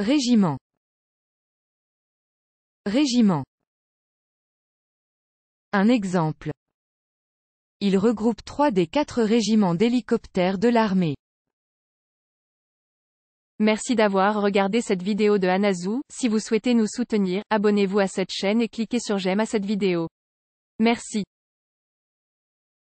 Régiment. Régiment. Un exemple. Il regroupe trois des quatre régiments d'hélicoptères de l'armée. Merci d'avoir regardé cette vidéo de Anazou. Si vous souhaitez nous soutenir, abonnez-vous à cette chaîne et cliquez sur j'aime à cette vidéo. Merci.